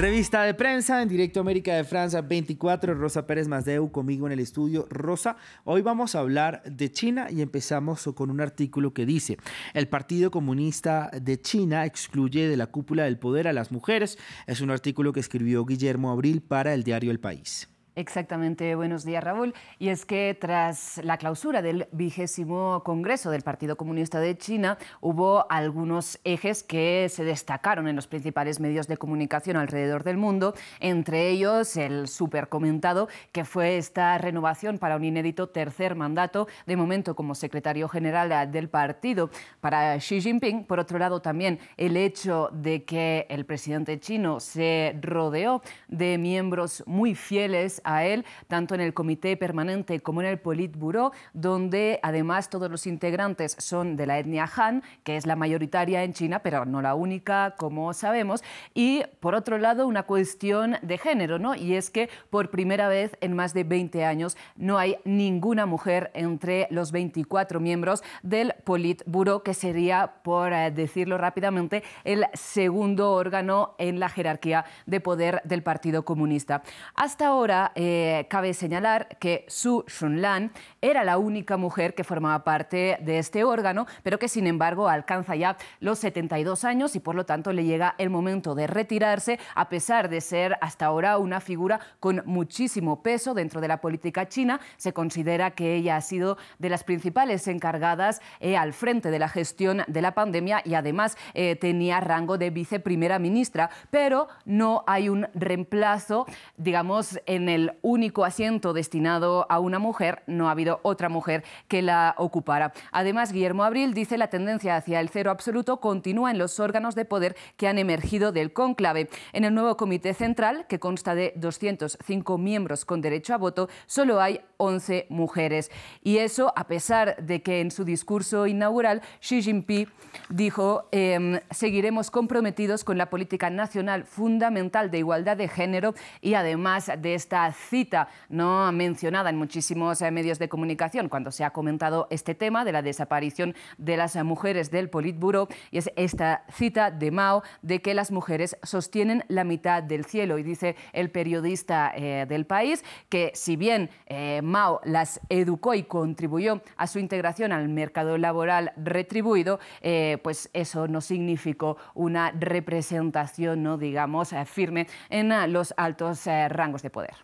Revista de prensa en directo América de Francia 24, Rosa Pérez Mazdeu conmigo en el estudio. Rosa, hoy vamos a hablar de China y empezamos con un artículo que dice, el Partido Comunista de China excluye de la cúpula del poder a las mujeres. Es un artículo que escribió Guillermo Abril para el diario El País. Exactamente, buenos días Raúl. Y es que tras la clausura del vigésimo Congreso del Partido Comunista de China, hubo algunos ejes que se destacaron en los principales medios de comunicación alrededor del mundo, entre ellos el comentado que fue esta renovación para un inédito tercer mandato, de momento como secretario general del partido para Xi Jinping. Por otro lado, también el hecho de que el presidente chino se rodeó de miembros muy fieles a él, tanto en el Comité Permanente como en el Politburo, donde además todos los integrantes son de la etnia Han, que es la mayoritaria en China, pero no la única, como sabemos. Y por otro lado, una cuestión de género, ¿no? Y es que por primera vez en más de 20 años no hay ninguna mujer entre los 24 miembros del Politburo, que sería, por eh, decirlo rápidamente, el segundo órgano en la jerarquía de poder del Partido Comunista. Hasta ahora eh, cabe señalar que Su Shunlan era la única mujer que formaba parte de este órgano, pero que sin embargo alcanza ya los 72 años y por lo tanto le llega el momento de retirarse, a pesar de ser hasta ahora una figura con muchísimo peso dentro de la política china. Se considera que ella ha sido de las principales encargadas eh, al frente de la gestión de la pandemia y además eh, tenía rango de viceprimera ministra, pero no hay un reemplazo, digamos, en el único asiento destinado a una mujer, no ha habido otra mujer que la ocupara. Además, Guillermo Abril dice la tendencia hacia el cero absoluto continúa en los órganos de poder que han emergido del cónclave. En el nuevo comité central, que consta de 205 miembros con derecho a voto, solo hay 11 mujeres. Y eso a pesar de que en su discurso inaugural Xi Jinping dijo, eh, seguiremos comprometidos con la política nacional fundamental de igualdad de género y además de esta cita no mencionada en muchísimos eh, medios de comunicación cuando se ha comentado este tema de la desaparición de las mujeres del Politburo y es esta cita de Mao de que las mujeres sostienen la mitad del cielo y dice el periodista eh, del país que si bien eh, Mao las educó y contribuyó a su integración al mercado laboral retribuido, eh, pues eso no significó una representación, no digamos, eh, firme en ah, los altos eh, rangos de poder.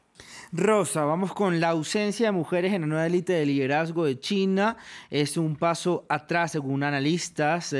Rosa, vamos con la ausencia de mujeres en la nueva élite de liderazgo de China. Es un paso atrás, según analistas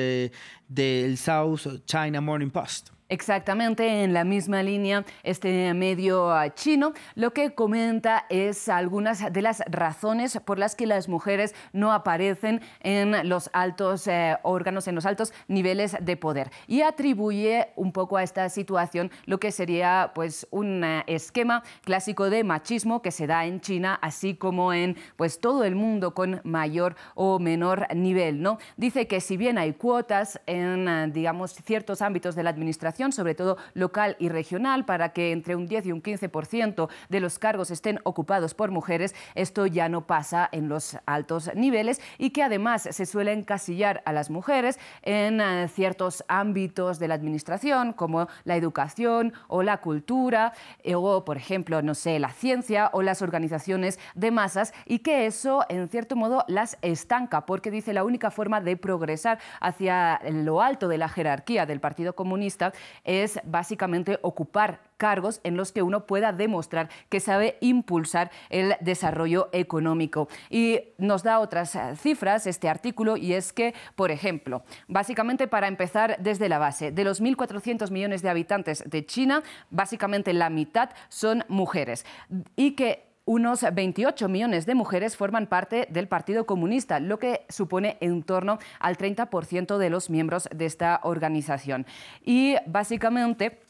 del South China Morning Post. Exactamente en la misma línea este medio ah, chino lo que comenta es algunas de las razones por las que las mujeres no aparecen en los altos eh, órganos, en los altos niveles de poder y atribuye un poco a esta situación lo que sería pues un eh, esquema clásico de machismo que se da en China así como en pues todo el mundo con mayor o menor nivel, ¿no? Dice que si bien hay cuotas en ah, digamos ciertos ámbitos de la administración sobre todo local y regional, para que entre un 10 y un 15% de los cargos estén ocupados por mujeres, esto ya no pasa en los altos niveles y que además se suele encasillar a las mujeres en eh, ciertos ámbitos de la Administración, como la educación o la cultura, eh, o por ejemplo, no sé, la ciencia o las organizaciones de masas, y que eso, en cierto modo, las estanca, porque dice la única forma de progresar hacia lo alto de la jerarquía del Partido Comunista es básicamente ocupar cargos en los que uno pueda demostrar que sabe impulsar el desarrollo económico. Y nos da otras eh, cifras este artículo y es que, por ejemplo, básicamente para empezar desde la base, de los 1.400 millones de habitantes de China, básicamente la mitad son mujeres y que unos 28 millones de mujeres forman parte del Partido Comunista, lo que supone en torno al 30% de los miembros de esta organización. Y básicamente...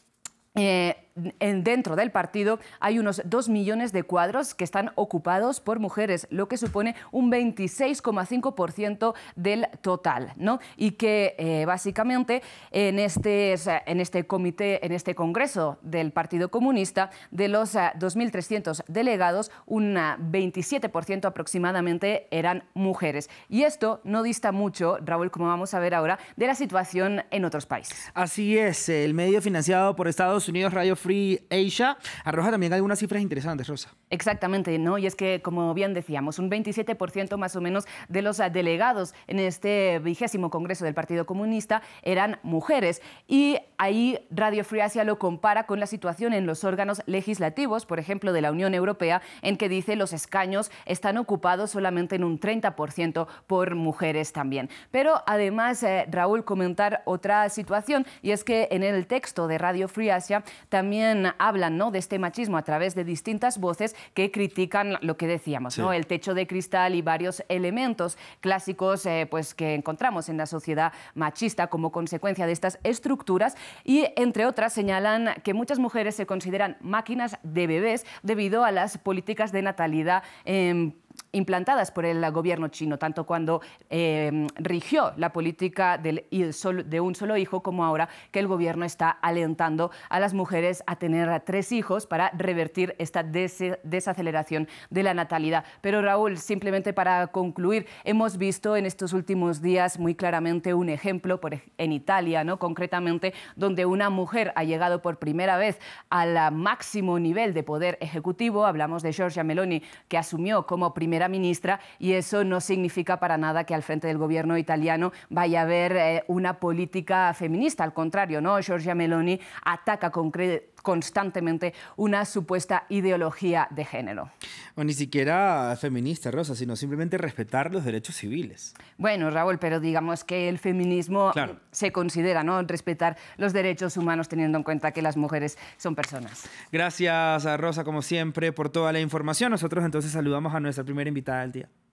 Eh, en, dentro del partido hay unos 2 millones de cuadros que están ocupados por mujeres, lo que supone un 26,5% del total, ¿no? Y que eh, básicamente en este, en este comité, en este congreso del Partido Comunista, de los 2.300 eh, delegados, un 27% eh, aproximadamente eran mujeres. Y esto no dista mucho, Raúl, como vamos a ver ahora, de la situación en otros países. Así es, el medio financiado por Estados Unidos, Radio Free Asia arroja también algunas cifras interesantes, Rosa. Exactamente, ¿no? Y es que, como bien decíamos, un 27% más o menos de los ah, delegados en este vigésimo Congreso del Partido Comunista eran mujeres. Y ahí Radio Free Asia lo compara con la situación en los órganos legislativos, por ejemplo, de la Unión Europea, en que dice los escaños están ocupados solamente en un 30% por mujeres también. Pero además, eh, Raúl, comentar otra situación, y es que en el texto de Radio Free Asia también hablan ¿no? de este machismo a través de distintas voces que critican lo que decíamos, ¿no? El techo de cristal y varios elementos clásicos eh, pues, que encontramos en la sociedad machista como consecuencia de estas estructuras y, entre otras, señalan que muchas mujeres se consideran máquinas de bebés debido a las políticas de natalidad implantadas por el gobierno chino, tanto cuando em, rigió la política del, de un solo hijo como ahora que el gobierno está alentando a las mujeres a tener tres hijos para revertir esta desaceleración de la natalidad. Pero Raúl, simplemente para concluir, hemos visto en estos últimos días muy claramente un ejemplo por, en Italia, ¿no? concretamente, donde una mujer ha llegado por primera vez al máximo nivel de poder ejecutivo, hablamos de Giorgia Meloni, que asumió como primera ministra y eso no significa para nada que al frente del gobierno italiano vaya a haber eh, una política feminista. Al contrario, ¿no? Giorgia Meloni ataca constantemente una supuesta ideología de género. ni siquiera feminista, Rosa, sino simplemente respetar los derechos civiles. Bueno, Raúl, pero digamos que el feminismo se considera, ¿no? Respetar los derechos humanos teniendo en cuenta que las mujeres son personas. Gracias Rosa, como siempre, por toda la información. Nosotros entonces saludamos a nuestra primera invitada al día.